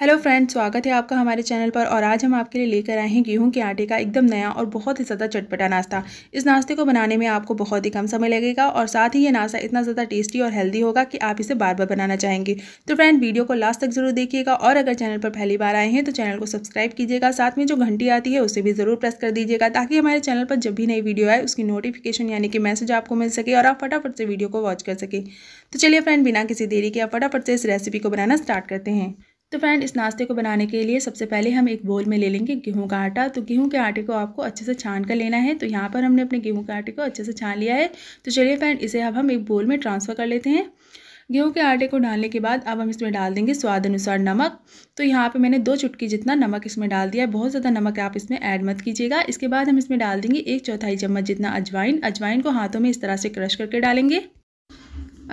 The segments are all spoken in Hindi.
हेलो फ्रेंड्स स्वागत है आपका हमारे चैनल पर और आज हम आपके लिए लेकर आए हैं गेहूं के आटे का एकदम नया और बहुत ही ज़्यादा चटपटा नाश्ता इस नाश्ते को बनाने में आपको बहुत ही कम समय लगेगा और साथ ही ये नाश्ता इतना ज़्यादा टेस्टी और हेल्दी होगा कि आप इसे बार बार बनाना चाहेंगे तो फ्रेंड वीडियो को लास्ट तक जरूर देखिएगा और अगर चैनल पर पहली बार आए हैं तो चैनल को सब्सक्राइब कीजिएगा साथ में जो घंटी आती है उसे भी ज़रूर प्रेस कर दीजिएगा ताकि हमारे चैनल पर जब भी नई वीडियो आए उसकी नोटिफिकेशन यानी कि मैसेज आपको मिल सके और आप फटाफट से वीडियो को वॉच कर सकें तो चलिए फ्रेंड बिना किसी देरी के आप फटाफट से इस रेसिपी को बनाना स्टार्ट करते हैं तो फ्रेंड इस नाश्ते को बनाने के लिए सबसे पहले हम एक बोल में ले लेंगे गेहूं का आटा तो गेहूं के आटे को आपको अच्छे से छान कर लेना है तो यहाँ पर हमने अपने गेहूं के आटे को अच्छे से छान लिया है तो चलिए फ्रेंड इसे अब हम एक बोल में ट्रांसफ़र कर लेते हैं गेहूं के आटे को डालने के बाद अब हम इसमें डाल देंगे स्वाद अनुसार नमक तो यहाँ पे मैंने दो चुटकी जितना नमक इसमें डाल दिया है बहुत ज़्यादा नमक आप इसमें ऐड मत कीजिएगा इसके बाद हम इसमें डाल देंगे एक चौथाई चम्मच जितना अजवाइन अजवाइन को हाथों में इस तरह से क्रश करके डालेंगे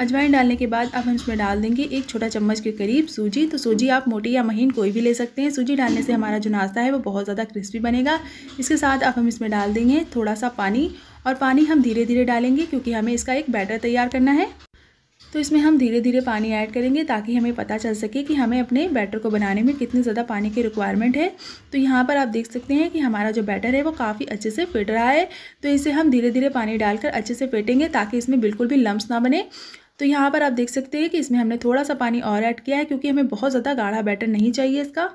अजवाइन डालने के बाद अब हम इसमें डाल देंगे एक छोटा चम्मच के करीब सूजी तो सूजी आप मोटी या महीन कोई भी ले सकते हैं सूजी डालने से हमारा जो नाश्ता है वो बहुत ज़्यादा क्रिस्पी बनेगा इसके साथ अब हम इसमें डाल देंगे थोड़ा सा पानी और पानी हम धीरे धीरे डालेंगे क्योंकि हमें इसका एक बैटर तैयार करना है तो इसमें हम धीरे धीरे पानी ऐड करेंगे ताकि हमें पता चल सके कि हमें अपने बैटर को बनाने में कितने ज़्यादा पानी की रिक्वायरमेंट है तो यहाँ पर आप देख सकते हैं कि हमारा जो बैटर है वो काफ़ी अच्छे से फिट रहा है तो इसे हम धीरे धीरे पानी डालकर अच्छे से फेटेंगे ताकि इसमें बिल्कुल भी लम्ब ना बने तो यहाँ पर आप देख सकते हैं कि इसमें हमने थोड़ा सा पानी और ऐड किया है क्योंकि हमें बहुत ज़्यादा गाढ़ा बैटर नहीं चाहिए इसका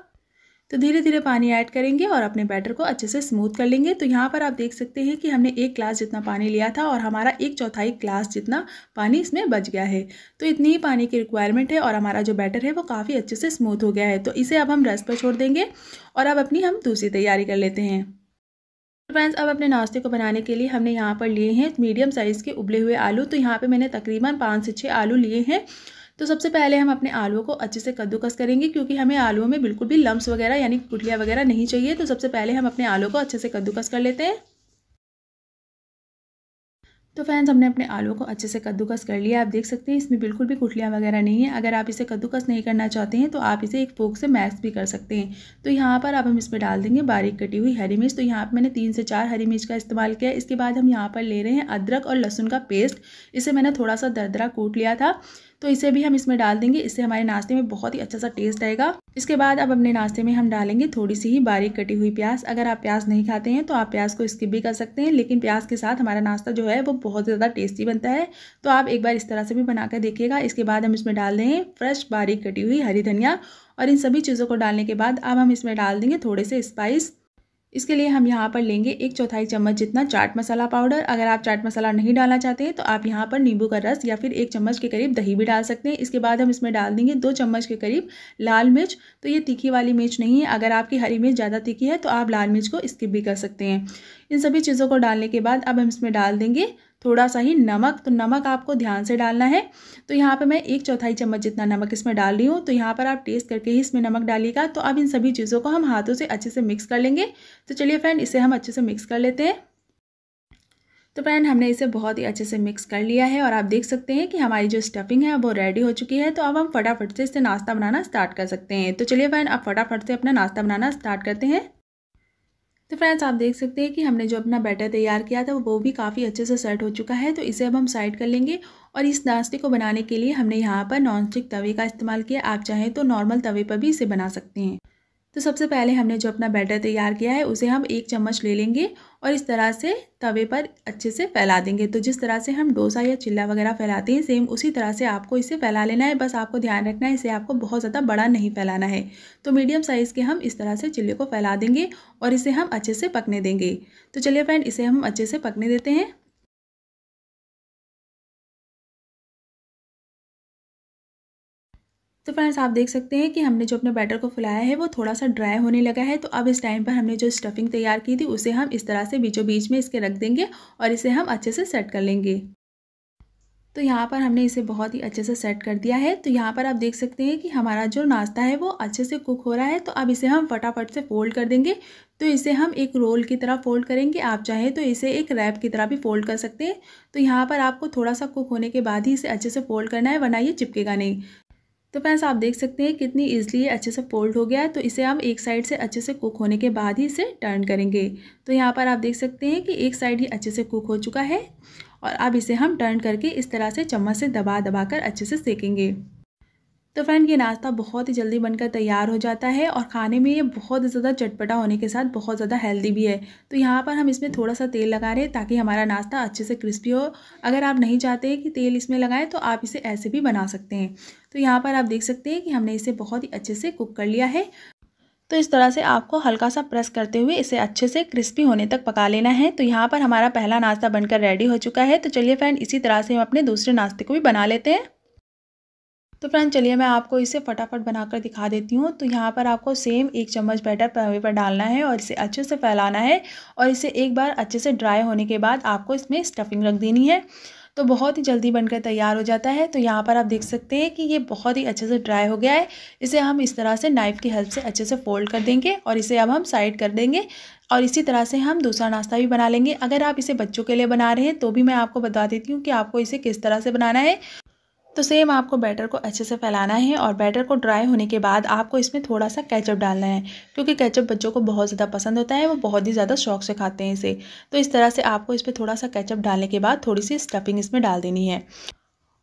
तो धीरे धीरे पानी ऐड करेंगे और अपने बैटर को अच्छे से स्मूथ कर लेंगे तो यहाँ पर आप देख सकते हैं कि हमने एक ग्लास जितना पानी लिया था और हमारा एक चौथाई ग्लास जितना पानी इसमें बच गया है तो इतनी ही पानी की रिक्वायरमेंट है और हमारा जो बैटर है वो काफ़ी अच्छे से स्मूथ हो गया है तो इसे अब हम रस पर छोड़ देंगे और अब अपनी हम दूसरी तैयारी कर लेते हैं फ्रेंड्स अब अपने नाश्ते को बनाने के लिए हमने यहाँ पर लिए हैं मीडियम साइज़ के उबले हुए आलू तो यहाँ पे मैंने तकरीबन पाँच से छः आलू लिए हैं तो सबसे पहले हम अपने आलू को अच्छे से कद्दूकस करेंगे क्योंकि हमें आलूओं में बिल्कुल भी लम्स वगैरह यानी गुटलियाँ वगैरह नहीं चाहिए तो सबसे पहले हम अपने आलू को अच्छे से कद्दूकस कर लेते हैं तो फैंस हमने अपने आलू को अच्छे से कद्दूकस कर लिया आप देख सकते हैं इसमें बिल्कुल भी कुटलियाँ वगैरह नहीं है अगर आप इसे कद्दूकस नहीं करना चाहते हैं तो आप इसे एक फोक से मैक्स भी कर सकते हैं तो यहाँ पर अब हम इसमें डाल देंगे बारीक कटी हुई हरी मिर्च तो यहाँ पर मैंने तीन से चार हरी मिर्च का इस्तेमाल किया इसके बाद हम यहाँ पर ले रहे हैं अदरक और लहसुन का पेस्ट इसे मैंने थोड़ा सा दरदरा कूट लिया था तो इसे भी हम इसमें डाल देंगे इससे हमारे नाश्ते में बहुत ही अच्छा सा टेस्ट आएगा इसके बाद अब अपने नाश्ते में हम डालेंगे थोड़ी सी ही बारीक कटी हुई प्याज अगर आप प्याज नहीं खाते हैं तो आप प्याज को स्किप भी कर सकते हैं लेकिन प्याज के साथ हमारा नाश्ता जो है वो बहुत ज़्यादा टेस्टी बनता है तो आप एक बार इस तरह से भी बना कर देखिएगा इसके बाद हम इसमें डाल देंगे फ्रेश बारीक कटी हुई हरी धनिया और इन सभी चीज़ों को डालने के बाद अब हम इसमें डाल देंगे थोड़े से स्पाइस इसके लिए हम यहाँ पर लेंगे एक चौथाई चम्मच जितना चाट मसाला पाउडर अगर आप चाट मसाला नहीं डालना चाहते हैं तो आप यहाँ पर नींबू का रस या फिर एक चम्मच के करीब दही भी डाल सकते हैं इसके बाद हम इसमें डाल देंगे दो चम्मच के करीब लाल मिर्च तो ये तीखी वाली मिर्च नहीं है अगर आपकी हरी मिर्च ज़्यादा तीखी है तो आप लाल मिर्च को स्किप भी कर सकते हैं इन सभी चीज़ों को डालने के बाद अब हम इसमें डाल देंगे थोड़ा सा ही नमक तो नमक आपको ध्यान से डालना है तो यहाँ पर मैं एक चौथाई चम्मच जितना नमक इसमें डाल रही हूँ तो यहाँ पर आप टेस्ट करके ही इसमें नमक डालिएगा तो अब इन सभी चीज़ों को हम हाथों से अच्छे से मिक्स कर लेंगे तो चलिए फ्रेंड इसे हम अच्छे से मिक्स कर लेते हैं तो फ्रेंड हमने इसे बहुत ही अच्छे से मिक्स कर लिया है और आप देख सकते हैं कि हमारी जो स्टफिंग है वो रेडी हो चुकी है तो अब हम फटाफट से इसे नाश्ता बनाना स्टार्ट कर सकते हैं तो चलिए फ्रेंड आप फटाफट से अपना नाश्ता बनाना स्टार्ट करते हैं तो फ्रेंड्स आप देख सकते हैं कि हमने जो अपना बैटर तैयार किया था वो भी काफ़ी अच्छे से सेट हो चुका है तो इसे अब हम साइड कर लेंगे और इस नाश्ते को बनाने के लिए हमने यहाँ पर नॉन स्टिक तवे का इस्तेमाल किया आप चाहें तो नॉर्मल तवे पर भी इसे बना सकते हैं तो सबसे पहले हमने जो अपना बैटर तैयार किया है उसे हम एक चम्मच ले लेंगे और इस तरह से तवे पर अच्छे से फैला देंगे तो जिस तरह से हम डोसा या चिल्ला वगैरह फैलाते हैं सेम उसी तरह से आपको इसे फैला लेना है बस आपको ध्यान रखना है इसे आपको बहुत ज़्यादा बड़ा नहीं फैलाना है तो मीडियम साइज़ के हम इस तरह से चिल्ले को फैला देंगे और इसे हम अच्छे से पकने देंगे तो चलिए फ्रेंड इसे हम अच्छे से पकने देते हैं तो फ्रेंड्स आप देख सकते हैं कि हमने जो अपने बैटर को फुलाया है वो थोड़ा सा ड्राई होने लगा है तो अब इस टाइम पर हमने जो स्टफिंग तैयार की थी उसे हम इस तरह से बीचों बीच में इसके रख देंगे और इसे हम अच्छे से सेट कर लेंगे तो यहाँ पर हमने इसे बहुत ही अच्छे से सेट कर दिया है तो यहाँ पर आप देख सकते हैं कि हमारा जो नाश्ता है वो अच्छे से कुक हो रहा है तो अब इसे हम फटाफट से फोल्ड कर देंगे तो इसे हम एक रोल की तरह फोल्ड करेंगे आप चाहें तो इसे एक रैप की तरह भी फोल्ड कर सकते हैं तो यहाँ पर आपको थोड़ा सा कुक होने के बाद ही इसे अच्छे से फोल्ड करना है वरना ये चिपकेगा नहीं तो फ्रेंड्स आप देख सकते हैं कितनी ईजिली अच्छे से फोल्ड हो गया है तो इसे हम एक साइड से अच्छे से कुक होने के बाद ही इसे टर्न करेंगे तो यहाँ पर आप देख सकते हैं कि एक साइड ही अच्छे से कुक हो चुका है और अब इसे हम टर्न करके इस तरह से चम्मच से दबा दबा कर अच्छे से सेकेंगे तो फ्रेंड ये नाश्ता बहुत ही जल्दी बनकर तैयार हो जाता है और खाने में ये बहुत ज़्यादा चटपटा होने के साथ बहुत ज़्यादा हेल्दी भी है तो यहाँ पर हम इसमें थोड़ा सा तेल लगा रहे हैं ताकि हमारा नाश्ता अच्छे से क्रिस्पी हो अगर आप नहीं चाहते कि तेल इसमें लगाएं तो आप इसे ऐसे भी बना सकते हैं तो यहाँ पर आप देख सकते हैं कि हमने इसे बहुत ही अच्छे से कुक कर लिया है तो इस तरह से आपको हल्का सा प्रेस करते हुए इसे अच्छे से क्रिस्पी होने तक पका लेना है तो यहाँ पर हमारा पहला नाश्ता बनकर रेडी हो चुका है तो चलिए फ्रेंड इसी तरह से हम अपने दूसरे नाश्ते को भी बना लेते हैं तो फ्रेंड चलिए मैं आपको इसे फटाफट बनाकर दिखा देती हूँ तो यहाँ पर आपको सेम एक चम्मच बैटर तवे पर डालना है और इसे अच्छे से फैलाना है और इसे एक बार अच्छे से ड्राई होने के बाद आपको इसमें स्टफिंग रख देनी है तो बहुत ही जल्दी बनकर तैयार हो जाता है तो यहाँ पर आप देख सकते हैं कि ये बहुत ही अच्छे से ड्राई हो गया है इसे हम इस तरह से नाइफ़ की हेल्प से अच्छे से फोल्ड कर देंगे और इसे अब हम साइड कर देंगे और इसी तरह से हम दूसरा नाश्ता भी बना लेंगे अगर आप इसे बच्चों के लिए बना रहे हैं तो भी मैं आपको बता देती हूँ कि आपको इसे किस तरह से बनाना है तो सेम आपको बैटर को अच्छे से फैलाना है और बैटर को ड्राई होने के बाद आपको इसमें थोड़ा सा कैचअप डालना है क्योंकि कैचअप बच्चों को बहुत ज़्यादा पसंद होता है वो बहुत ही ज़्यादा शौक से खाते हैं इसे तो इस तरह से आपको इस पर थोड़ा सा कैचअप डालने के बाद थोड़ी सी स्टफिंग इसमें डाल देनी है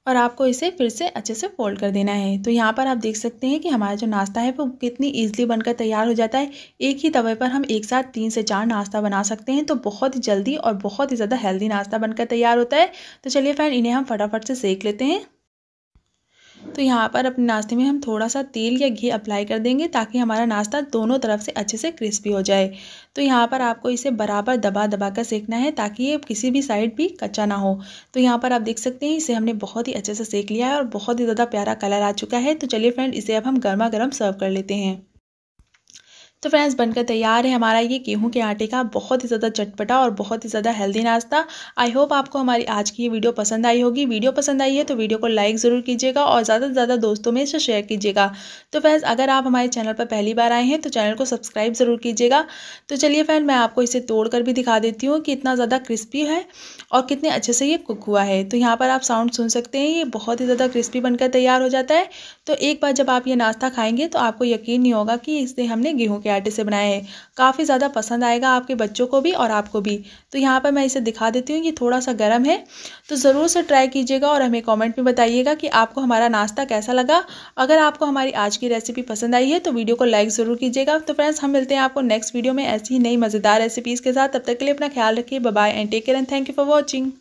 और आपको इसे फिर से अच्छे से फोल्ड कर देना है तो यहाँ पर आप देख सकते हैं कि हमारा जो नाश्ता है वो कितनी ईजिली बनकर तैयार हो जाता है एक ही तवे पर हम एक साथ तीन से चार नाश्ता बना सकते हैं तो बहुत ही जल्दी और बहुत ही ज़्यादा हेल्दी नाश्ता बनकर तैयार होता है तो चलिए फ्रेंड इन्हें हम फटाफट से सेक लेते हैं तो यहाँ पर अपने नाश्ते में हम थोड़ा सा तेल या घी अप्लाई कर देंगे ताकि हमारा नाश्ता दोनों तरफ से अच्छे से क्रिस्पी हो जाए तो यहाँ पर आपको इसे बराबर दबा दबा कर सेकना है ताकि ये किसी भी साइड भी कच्चा ना हो तो यहाँ पर आप देख सकते हैं इसे हमने बहुत ही अच्छे से सेक लिया है और बहुत ही ज़्यादा प्यारा कलर आ चुका है तो चलिए फ्रेंड इसे अब हम गर्मा गर्म सर्व कर लेते हैं तो फ्रेंड्स बनकर तैयार है हमारा ये गेहूं के आटे का बहुत ही ज़्यादा चटपटा और बहुत ही ज़्यादा हेल्दी नाश्ता आई होप आपको हमारी आज की ये वीडियो पसंद आई होगी वीडियो पसंद आई है तो वीडियो को लाइक ज़रूर कीजिएगा और ज़्यादा से ज़्यादा दोस्तों में इसे शेयर कीजिएगा तो फ्रेंड्स अगर आप हमारे चैनल पर पहली बार आए हैं तो चैनल को सब्सक्राइब ज़रूर कीजिएगा तो चलिए फ्रेंड मैं आपको इसे तोड़ कर भी दिखा देती हूँ कि इतना ज़्यादा क्रिस्पी है और कितने अच्छे से ये कुक हुआ है तो यहाँ पर आप साउंड सुन सकते हैं ये बहुत ही ज़्यादा क्रिस्पी बनकर तैयार हो जाता है तो एक बार जब आप ये नाश्ता खाएँगे तो आपको यकीन नहीं होगा कि इससे हमने गेहूँ के आटे से बनाया है काफ़ी ज़्यादा पसंद आएगा आपके बच्चों को भी और आपको भी तो यहाँ पर मैं इसे दिखा देती हूँ ये थोड़ा सा गर्म है तो ज़रूर से ट्राई कीजिएगा और हमें कॉमेंट में बताइएगा कि आपको हमारा नाश्ता कैसा लगा अगर आपको हमारी आज की रेसिपी पसंद आई है तो वीडियो को लाइक ज़रूर कीजिएगा तो फ्रेंड्स हम मिलते हैं आपको नेक्स्ट वीडियो में ऐसी ही नई मज़ेदार रेसिपीज़ के साथ तब तक के लिए अपना ख्याल रखिए bye and take care and thank you for watching